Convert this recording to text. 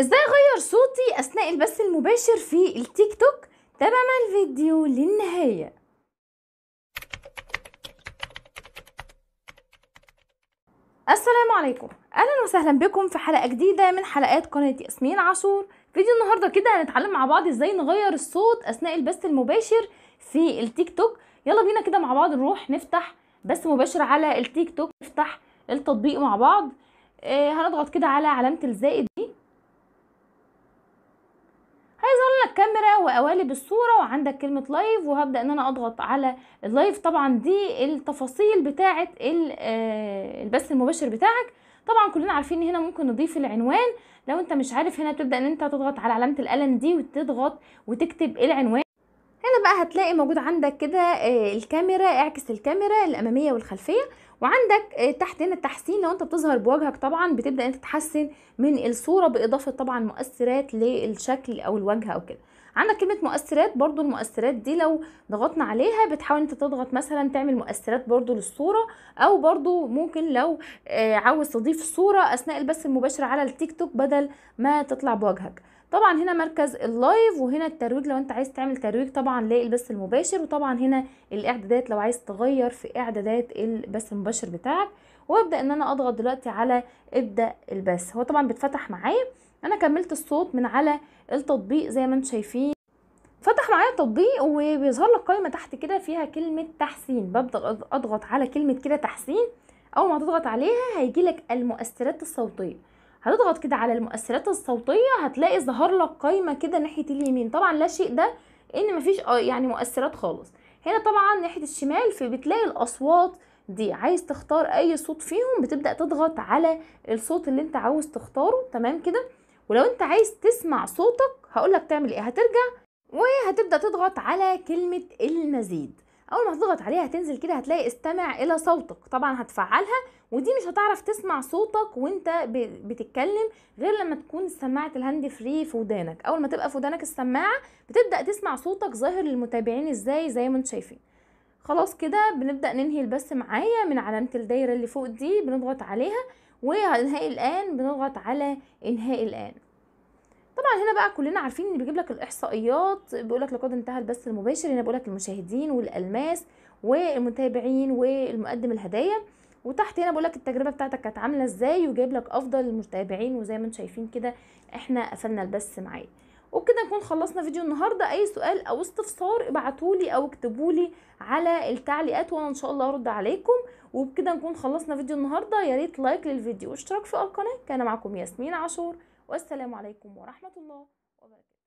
ازاي اغير صوتي اثناء البث المباشر في التيك توك تابع مع الفيديو للنهاية السلام عليكم اهلا وسهلا بكم في حلقة جديدة من حلقات قناة ياسمين عاشور فيديو النهاردة كده هنتعلم مع بعض ازاي نغير الصوت اثناء البث المباشر في التيك توك يلا بينا كده مع بعض نروح نفتح بث مباشر على التيك توك نفتح التطبيق مع بعض آه، هنضغط كده على علامة الزائد دي هيظهر لك كاميرا وقوالب الصوره وعندك كلمه لايف وهبدا ان انا اضغط على اللايف طبعا دي التفاصيل بتاعه آه، البث المباشر بتاعك طبعا كلنا عارفين ان هنا ممكن نضيف العنوان لو انت مش عارف هنا تبدا ان انت تضغط على علامه القلم دي وتضغط وتكتب العنوان هنا بقى هتلاقي موجود عندك كده آه، الكاميرا اعكس الكاميرا الاماميه والخلفيه وعندك آه، تحت هنا التحسين لو انت بتظهر بوجهك طبعا بتبدا انت تحسن من الصوره باضافه طبعا مؤثرات للشكل او الوجه او كده عندك كلمة مؤثرات برضو المؤثرات دي لو ضغطنا عليها بتحاول انت تضغط مثلا تعمل مؤثرات برضو للصورة او برضو ممكن لو آه، عاوز تضيف صورة اثناء البث المباشر على التيك توك بدل ما تطلع بوجهك طبعا هنا مركز اللايف وهنا الترويج لو انت عايز تعمل ترويج طبعا للبث المباشر وطبعا هنا الاعدادات لو عايز تغير في اعدادات البث المباشر بتاعك وابدا ان انا اضغط دلوقتي على ابدا البث هو طبعا بيتفتح معايا انا كملت الصوت من على التطبيق زي ما انتم شايفين فتح معايا التطبيق وبيظهر لك قائمه تحت كده فيها كلمه تحسين ببدا اضغط على كلمه كده تحسين اول ما تضغط عليها هيجي لك المؤثرات الصوتيه هتضغط كده على المؤثرات الصوتيه هتلاقي ظهر لك قايمه كده ناحيه اليمين طبعا لا شيء ده ان مفيش آه، يعني مؤثرات خالص هنا طبعا ناحيه الشمال فبتلاقي الاصوات دي عايز تختار اي صوت فيهم بتبدا تضغط على الصوت اللي انت عاوز تختاره تمام كده ولو انت عايز تسمع صوتك هقولك تعمل ايه هترجع وهتبدا تضغط على كلمه المزيد اول ما هتضغط عليها هتنزل كده هتلاقي استمع الى صوتك طبعا هتفعلها ودي مش هتعرف تسمع صوتك وانت بتتكلم غير لما تكون سماعه الهاند فري في ودانك اول ما تبقى في ودانك السماعه بتبدا تسمع صوتك ظاهر للمتابعين ازاي زي ما انتم شايفين خلاص كده بنبدا ننهي البث معايا من علامه الدايره اللي فوق دي بنضغط عليها وهنهاء الان بنضغط على انهاء الان طبعا هنا بقى كلنا عارفين ان بيجيب لك الاحصائيات بيقول لك لقد انتهى البث المباشر هنا بيقول لك المشاهدين والالماس والمتابعين والمقدم الهدايا وتحت هنا بقول لك التجربه بتاعتك كانت عامله ازاي وجايب لك افضل المتابعين وزي ما انتم شايفين كده احنا قفلنا البث معايا وبكده نكون خلصنا فيديو النهارده اي سؤال او استفسار ابعتولي او اكتبولي على التعليقات وانا ان شاء الله ارد عليكم وبكده نكون خلصنا فيديو النهارده يا ريت لايك للفيديو واشتراك في القناه كان معكم ياسمين عاشور والسلام عليكم ورحمه الله وبركاته